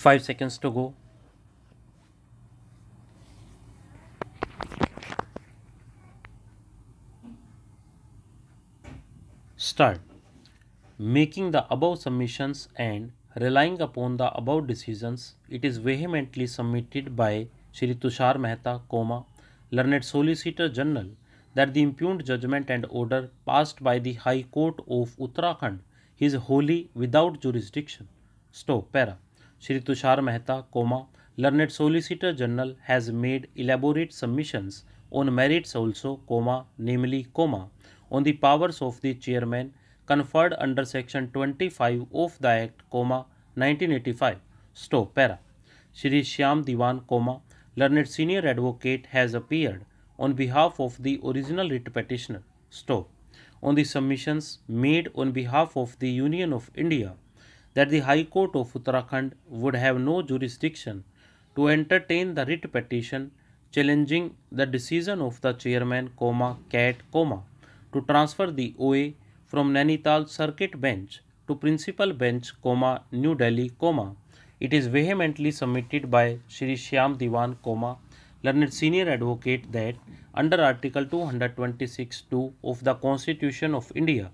5 seconds to go start making the above submissions and relying upon the above decisions it is vehemently submitted by Shri Tushar Mehta, Coma, learned Solicitor General that the impugned judgment and order passed by the High Court of Uttarakhand is wholly without jurisdiction. Stop, para. Shri Tushar Mehta comma learned solicitor general has made elaborate submissions on merits also comma namely comma on the powers of the chairman conferred under section twenty five of the act comma nineteen eighty five stop para Shri Shyam Diwan comma learned senior advocate has appeared on behalf of the original writ petitioner stop on submissions made on behalf of the union of India that the High Court of Uttarakhand would have no jurisdiction to entertain the writ petition challenging the decision of the chairman, comma, cat, comma, to transfer the OA from Nainital Circuit Bench to Principal Bench, comma, New Delhi, comma. It is vehemently submitted by Shri Shyam Diwan, comma, learned senior advocate that under Article 226.2 of the Constitution of India,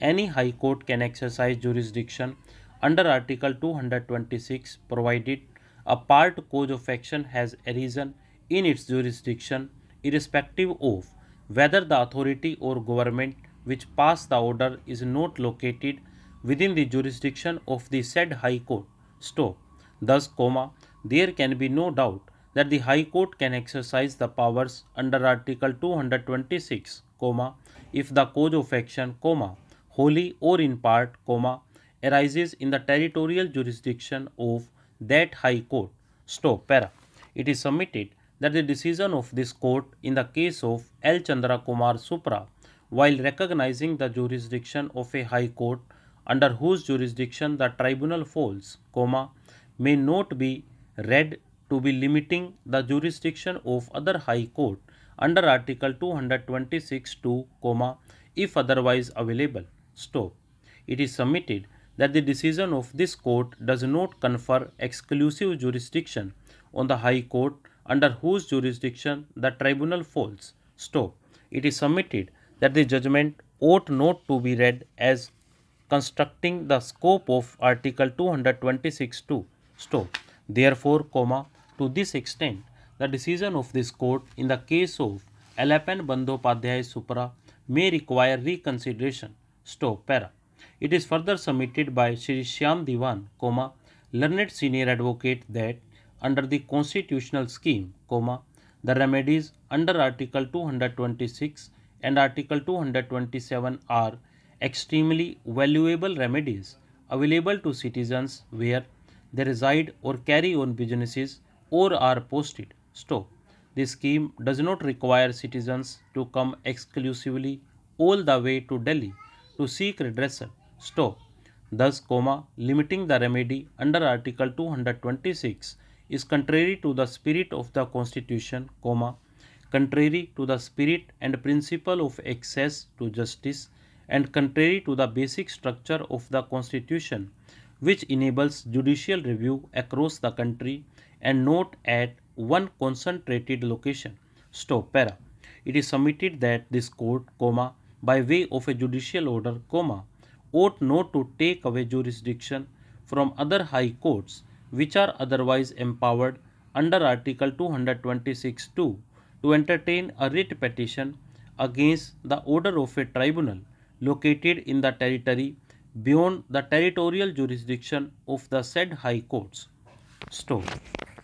any High Court can exercise jurisdiction under Article 226 provided a part cause of action has arisen in its jurisdiction irrespective of whether the authority or government which passed the order is not located within the jurisdiction of the said High Court. Stop. Thus, comma, there can be no doubt that the High Court can exercise the powers under Article 226, comma, if the cause of action, comma, wholly or in part, comma, arises in the territorial jurisdiction of that High Court. Stop. Para. It is submitted that the decision of this court in the case of L. Chandra Kumar Supra, while recognizing the jurisdiction of a High Court under whose jurisdiction the tribunal falls, comma, may not be read to be limiting the jurisdiction of other High Court under Article 226 2, comma, if otherwise available. Stop. It is submitted that the decision of this court does not confer exclusive jurisdiction on the High Court under whose jurisdiction the tribunal falls. Stop. It is submitted that the judgment ought not to be read as constructing the scope of Article 226.2. Stop. Therefore, comma, to this extent, the decision of this court in the case of Alapan Bandopadhyay Supra may require reconsideration. Stop. Para. It is further submitted by Sri Shyam Diwan, comma, learned senior advocate that under the constitutional scheme, comma, the remedies under Article 226 and Article 227 are extremely valuable remedies available to citizens where they reside or carry on businesses or are posted. Stop. This scheme does not require citizens to come exclusively all the way to Delhi to seek redressal, stop. Thus, comma, limiting the remedy under Article 226 is contrary to the spirit of the Constitution, comma, contrary to the spirit and principle of access to justice, and contrary to the basic structure of the Constitution, which enables judicial review across the country and not at one concentrated location. Stop para. It is submitted that this court, comma, by way of a judicial order, comma, ought not to take away jurisdiction from other high courts which are otherwise empowered under Article 226.2 to entertain a writ petition against the order of a tribunal located in the territory beyond the territorial jurisdiction of the said high courts. Stop.